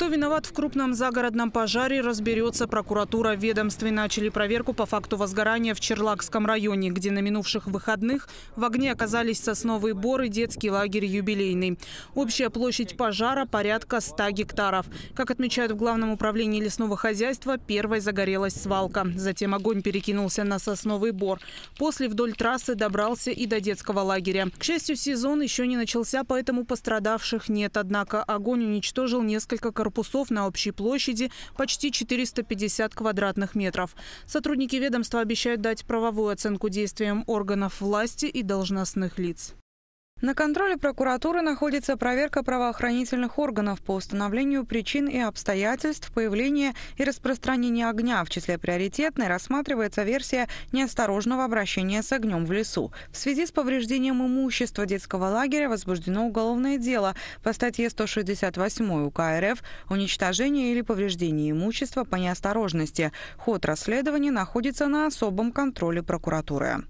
Кто виноват в крупном загородном пожаре, разберется прокуратура. Ведомстве начали проверку по факту возгорания в Черлакском районе, где на минувших выходных в огне оказались сосновые боры, детский лагерь юбилейный. Общая площадь пожара порядка 100 гектаров. Как отмечают в Главном управлении лесного хозяйства, первой загорелась свалка. Затем огонь перекинулся на сосновый бор. После вдоль трассы добрался и до детского лагеря. К счастью, сезон еще не начался, поэтому пострадавших нет. Однако огонь уничтожил несколько корпусов корпусов на общей площади почти 450 квадратных метров. Сотрудники ведомства обещают дать правовую оценку действиям органов власти и должностных лиц. На контроле прокуратуры находится проверка правоохранительных органов по установлению причин и обстоятельств появления и распространения огня. В числе приоритетной рассматривается версия неосторожного обращения с огнем в лесу. В связи с повреждением имущества детского лагеря возбуждено уголовное дело по статье 168 УК РФ «Уничтожение или повреждение имущества по неосторожности». Ход расследования находится на особом контроле прокуратуры.